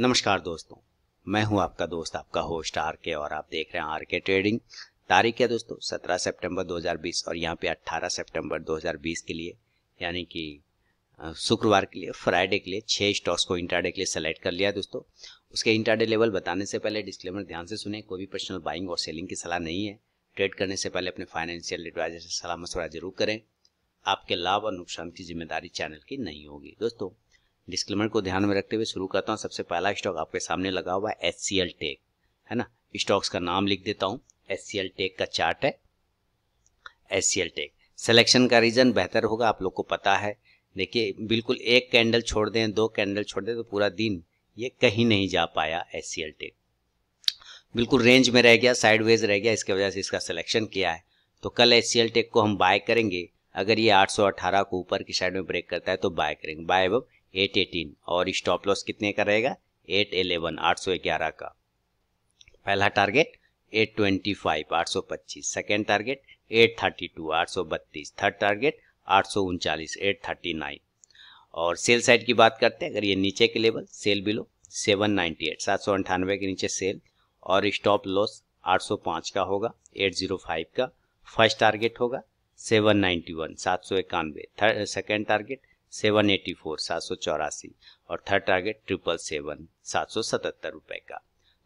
नमस्कार दोस्तों मैं हूं आपका दोस्त आपका होस्ट आर के और आप देख रहे हैं आर के ट्रेडिंग तारीख है दोस्तों 17 सितंबर 2020 और यहां पे 18 सितंबर 2020 के लिए यानी कि शुक्रवार के लिए फ्राइडे के लिए छः स्टॉक्स को इंटरडे के लिए सेलेक्ट कर लिया दोस्तों उसके इंटरडे लेवल बताने से पहले डिस्क्लेमर ध्यान से सुने कोई भी पर्सनल बाइंग और सेलिंग की सलाह नहीं है ट्रेड करने से पहले अपने फाइनेंशियल एडवाइजर से सलाह मशवरा जरूर करें आपके लाभ और नुकसान की जिम्मेदारी चैनल की नहीं होगी दोस्तों डिस्क्लेमर को ध्यान में रखते हुए शुरू करता हूँ सबसे पहला स्टॉक आपके सामने लगा हुआ है एस सी एल टेक है ना स्टॉक्स का नाम लिख देता हूँ एस सी एल टेक का चार्ट है S C L tech selection का रीज़न बेहतर होगा आप लोग को पता है देखिए बिल्कुल एक कैंडल छोड़ दें दो कैंडल छोड़ दें तो पूरा दिन ये कहीं नहीं जा पाया एस सी एल टेक बिल्कुल रेंज में रह गया साइडवेज रह गया इसके वजह से इसका सिलेक्शन किया है तो कल एस सी एल टेक को हम बाय करेंगे अगर ये 818 को ऊपर की साइड में ब्रेक करता है तो बाय करेंगे बाय अब एट एटीन और स्टॉप लॉस कितने का रहेगा एट एलेवन आठ सौ ग्यारह का पहला टारगेट एट ट्वेंटी फाइव आठ सौ पच्चीस second target eight thirty two आठ सौ बत्तीस थर्ड टारगेट आठ सौ उनचालीस एट थर्टी नाइन और सेल साइड की बात करते हैं अगर ये नीचे के level sell below seven ninety eight सात सौ अंठानवे के नीचे सेल और स्टॉप लॉस आठ सौ पाँच का होगा एट जीरो फाइव का फर्स्ट टारगेट होगा सेवन नाइन्टी वन सात सौ इक्यानवे second target seven eighty four सात सौ चौरासी और थर्ड टारगेट ट्रिपल सेवन सात सौ सतहत्तर रुपये का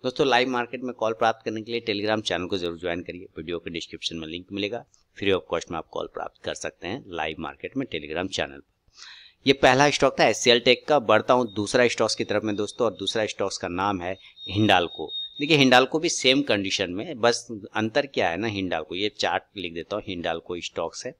दोस्तों लाइव मार्केट में कॉल प्राप्त करने के लिए टेलीग्राम चैनल को जरूर ज्वाइन करिए वीडियो के डिस्क्रिप्शन में लिंक मिलेगा फ्री ऑफ कॉस्ट में आप कॉल प्राप्त कर सकते हैं लाइव मार्केट में टेलीग्राम चैनल पर ये पहला स्टॉक था एस टेक का बढ़ता हूँ दूसरा स्टॉक्स की तरफ में दोस्तों और दूसरा स्टॉक्स का नाम है हिंडालको देखिए हिंडालको भी सेम कंडीशन में बस अंतर क्या है ना हिंडालको ये चार्ट लिख देता हूँ हिंडालको स्टॉक्स है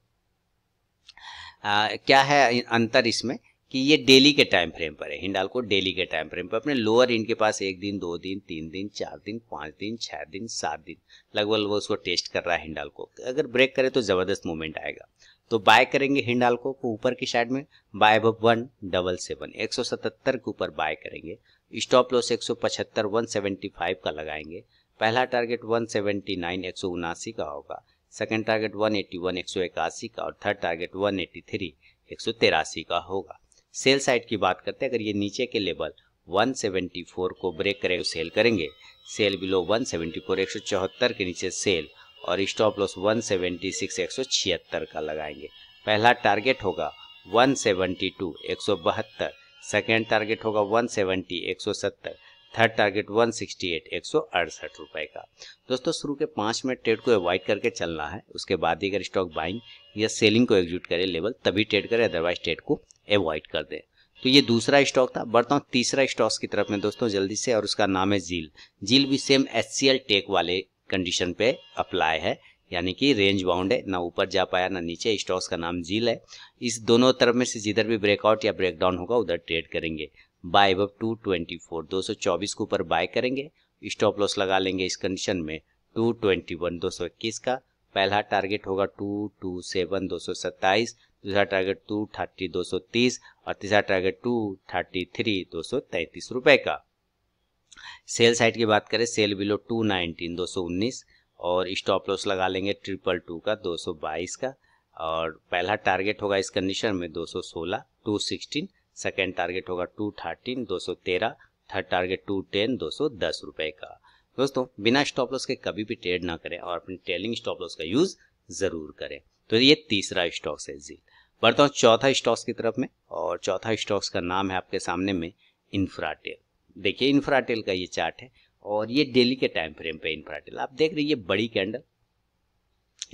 आ, क्या है अंतर इसमें कि ये डेली के टाइम फ्रेम पर है हिंडाल को डेली के टाइम फ्रेम पर अपने लोअर इंड के पास एक दिन दो दिन तीन दिन चार दिन पाँच दिन छः दिन सात दिन लगभग वो उसको टेस्ट कर रहा है हिंडाल को अगर ब्रेक करे तो ज़बरदस्त मूवमेंट आएगा तो बाय करेंगे हिंडाल को ऊपर की साइड में बाय अब वन डबल सेवन एक सौ सतहत्तर के ऊपर बाय करेंगे स्टॉप लॉस एक सौ पचहत्तर वन सेवेंटी फाइव का लगाएंगे पहला टारगेट वन सेवेंटी नाइन एक सौ उनासी का होगा सेकेंड टारगेट 181 इक्यासी का और थर्ड टारगेट 183 183 का होगा सेल साइड की बात करते हैं अगर ये नीचे के लेवल 174 को ब्रेक करेगा सेल करेंगे सेल बिलो 174 चौहत्तर के नीचे सेल और स्टॉप लॉस 176 छिहत्तर का लगाएंगे पहला टारगेट होगा 172 172 सेकेंड टारगेट होगा 170 170 थर्ड टारगेट 168 एक सौ अड़सठ रुपए का दोस्तों शुरू के पाँच मिनट ट्रेड को अवॉइड करके चलना है उसके बाद ही अगर स्टॉक बाइंग या सेलिंग को एग्जीक्यूट करे लेवल तभी ट्रेड करें अदरवाइज ट्रेड को अवॉइड कर दें तो ये दूसरा स्टॉक था बढ़ता हूँ तीसरा स्टॉक्स की तरफ में दोस्तों जल्दी से और उसका नाम है जील जील भी सेम एच टेक वाले कंडीशन पे अप्लाई है यानी कि रेंज बाउंड है ना ऊपर जा पाया ना नीचे स्टॉक्स का नाम जील है इस दोनों तरफ में से जिधर भी ब्रेकआउट या ब्रेकडाउन होगा उधर ट्रेड करेंगे बाय अब सौ चौबीस के ऊपर बाय करेंगे स्टॉप लॉस लगा लेंगे इस कंडीशन में सौ इक्कीस का पहला टारगेट होगा सौ सत्ताईस दूसरा टारगेट सौ तीस और तीसरा टारगेट सौ तैंतीस रुपए का सेल साइड की बात करें सेल बिलो टू नाइनटीन दो सौ उन्नीस और स्टॉप लॉस लगा लेंगे ट्रिपल टू का दो सौ बाईस का और पहला टारगेट होगा इस कंडीशन में दो सौ सोलह टू सिक्सटीन सेकेंड टारगेट होगा टू थर्टीन दो सौ तेरह थर्ड टारगेट टू टेन दो सौ दस रुपये का दोस्तों बिना स्टॉप लॉस के कभी भी ट्रेड ना करें और अपनी ट्रेलिंग स्टॉप लॉस का यूज़ ज़रूर करें तो ये तीसरा स्टॉक्स है जी बढ़ता हूँ चौथा स्टॉक्स की तरफ में और चौथा स्टॉक्स का नाम है आपके सामने में इंफ्राटेल देखिए इन्फ्राटेल का ये चार्ट है और ये डेली के टाइम फ्रेम पे इंफ्राटेल आप देख रहे हैं ये बड़ी कैंडल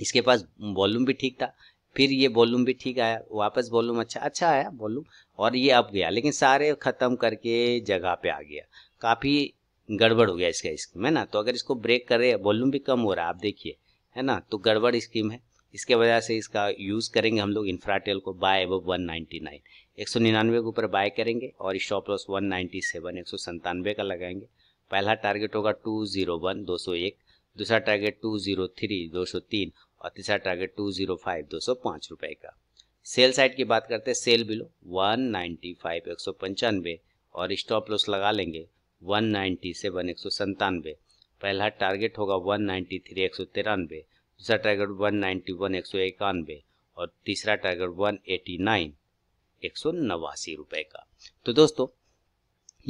इसके पास वॉल्यूम भी ठीक था फिर ये वॉल्यूम भी ठीक आया वापस वॉल्यूम अच्छा अच्छा आया वॉल्यूम और ये अब गया लेकिन सारे ख़त्म करके जगह पे आ गया काफ़ी गड़बड़ हो गया इसका स्कीम है ना तो अगर इसको ब्रेक रहे वॉल्यूम भी कम हो रहा है आप देखिए है ना तो गड़बड़ स्कीम है इसके वजह से इसका यूज़ करेंगे हम लोग इन्फ्राटेल को बाय अब वन नाइन्टी नाइन एक सौ निन्यानवे के ऊपर बाय करेंगे और stop loss one ninety seven एक सौ का लगाएंगे पहला टारगेट होगा टू जीरो वन दो सौ एक दूसरा टारगेट टू जीरो थ्री दो सौ तीन और तीसरा टारगेट टू जीरो फाइव दो सौ पाँच रुपये का सेल साइड की बात करते हैं sell below one ninety five एक सौ पंचानवे और स्टॉप लॉस लगा लेंगे वन नाइन्टी सेवन एक सौ संतानवे पहला टारगेट होगा वन नाइन्टी थ्री एक सौ तिरानवे दूसरा टारगेट वन नाइन्टी वन एक सौ इक्यानवे और तीसरा टारगेट वन एटी नाइन एक सौ नवासी रुपये का तो दोस्तों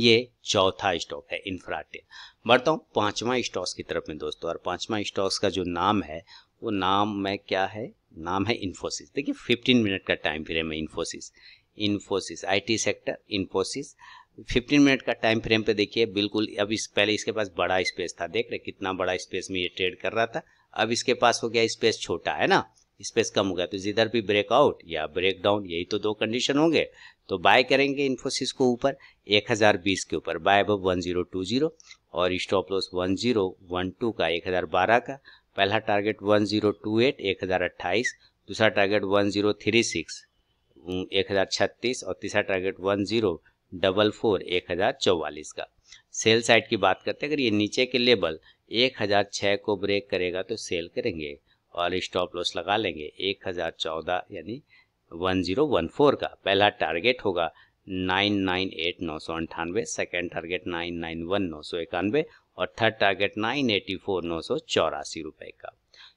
ये चौथा स्टॉक है इन्फ्राटेल बढ़ता हूँ पांचवा स्टॉक्स की तरफ में दोस्तों और पांचवा स्टॉक्स का जो नाम है वो नाम में क्या है नाम है इन्फोसिस देखिए फिफ्टीन मिनट का टाइम फ्रेम है Infosys Infosys IT sector Infosys fifteen minute का टाइम फ्रेम पे देखिए बिल्कुल अब इस पहले इसके पास बड़ा स्पेस था देख रहे कितना बड़ा स्पेस में ये ट्रेड कर रहा था अब इसके पास हो गया स्पेस छोटा है ना स्पेस कम हो गया तो जिधर भी ब्रेकआउट या ब्रेक डाउन यही तो दो कंडीशन होंगे तो बाय करेंगे इन्फोसिस को ऊपर 1020 के ऊपर बाय अब 1020 और स्टॉप लॉस 1012 का 1012 का पहला टारगेट 1028 1028 दूसरा टारगेट 1036 1036 और तीसरा टारगेट जीरो डबल फोर एक हज़ार चौवालीस का सेल साइड की बात करते हैं अगर ये नीचे के लेबल एक हज़ार छः को ब्रेक करेगा तो सेल करेंगे और स्टॉप लॉस लगा लेंगे एक हज़ार चौदह यानी वन ज़ीरो वन फोर का पहला टारगेट होगा नाइन नाइन एट नौ सौ अंठानवे second target nine nine one नौ सौ इक्यानवे और third target nine eighty four नौ सौ चौरासी रुपये का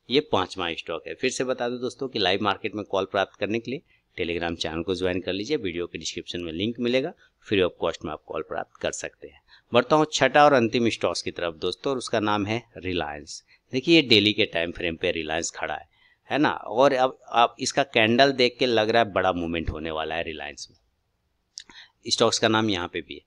ये पांचवा स्टॉक है फिर से बता दूं दोस्तों कि लाइव मार्केट में कॉल प्राप्त करने के लिए टेलीग्राम चैनल को ज्वाइन कर लीजिए वीडियो के डिस्क्रिप्शन में लिंक मिलेगा फ्री ऑफ कॉस्ट में आप कॉल प्राप्त कर सकते हैं बढ़ता हूँ छठा और अंतिम स्टॉक्स की तरफ दोस्तों और उसका नाम है रिलायंस देखिए ये डेली के टाइम फ्रेम पे रिलायंस खड़ा है है ना और अब आप इसका कैंडल देख के लग रहा है बड़ा मूवमेंट होने वाला है रिलायंस में स्टॉक्स का नाम यहाँ पे भी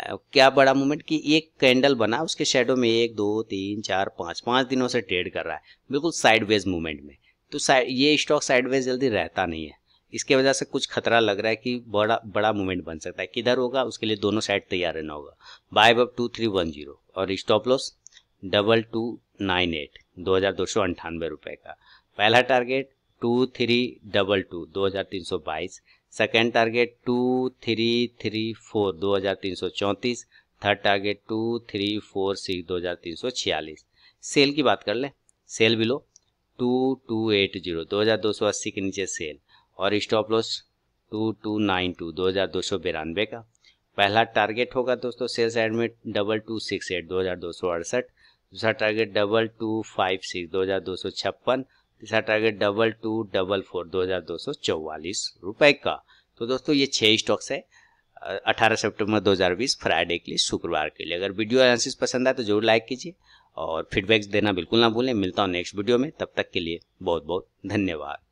है क्या बड़ा मूवमेंट कि एक कैंडल बना उसके शेडो में एक दो तीन चार पाँच पाँच दिनों से ट्रेड कर रहा है बिल्कुल साइडवेज मूवमेंट में तो ये स्टॉक साइडवेज जल्दी रहता नहीं है इसके वजह से कुछ खतरा लग रहा है कि बड़ा बड़ा मूवमेंट बन सकता है किधर होगा उसके लिए दोनों साइड तैयार रहना होगा buy up two three one zero और stop loss double two nine eight दो हज़ार दो सौ अंठानवे रुपये का पहला target two three double two दो हज़ार तीन सौ बाईस second target two three three four दो हज़ार तीन सौ चौंतीस third target two three four six दो हज़ार तीन सौ छियालीस सेल की बात कर लें sell below two two eight zero दो हज़ार दो सौ अस्सी के नीचे सेल और stop loss two two nine two दो हज़ार दो सौ बिरानवे का पहला टारगेट होगा दोस्तों सेल साइड में डबल टू सिक्स एट दो हज़ार दो सौ अड़सठ दूसरा target double two five six दो हज़ार दो सौ छप्पन तीसरा target double two double four दो हज़ार दो सौ चौवालीस रुपए का तो दोस्तों ये छह स्टॉक्स है 18 सितंबर 2020 फ्राइडे के लिए शुक्रवार के लिए अगर वीडियो एनालिसिस पसंद आए तो जरूर लाइक कीजिए और फीडबैक्स देना बिल्कुल ना भूलें मिलता हूँ नेक्स्ट वीडियो में तब तक के लिए बहुत बहुत धन्यवाद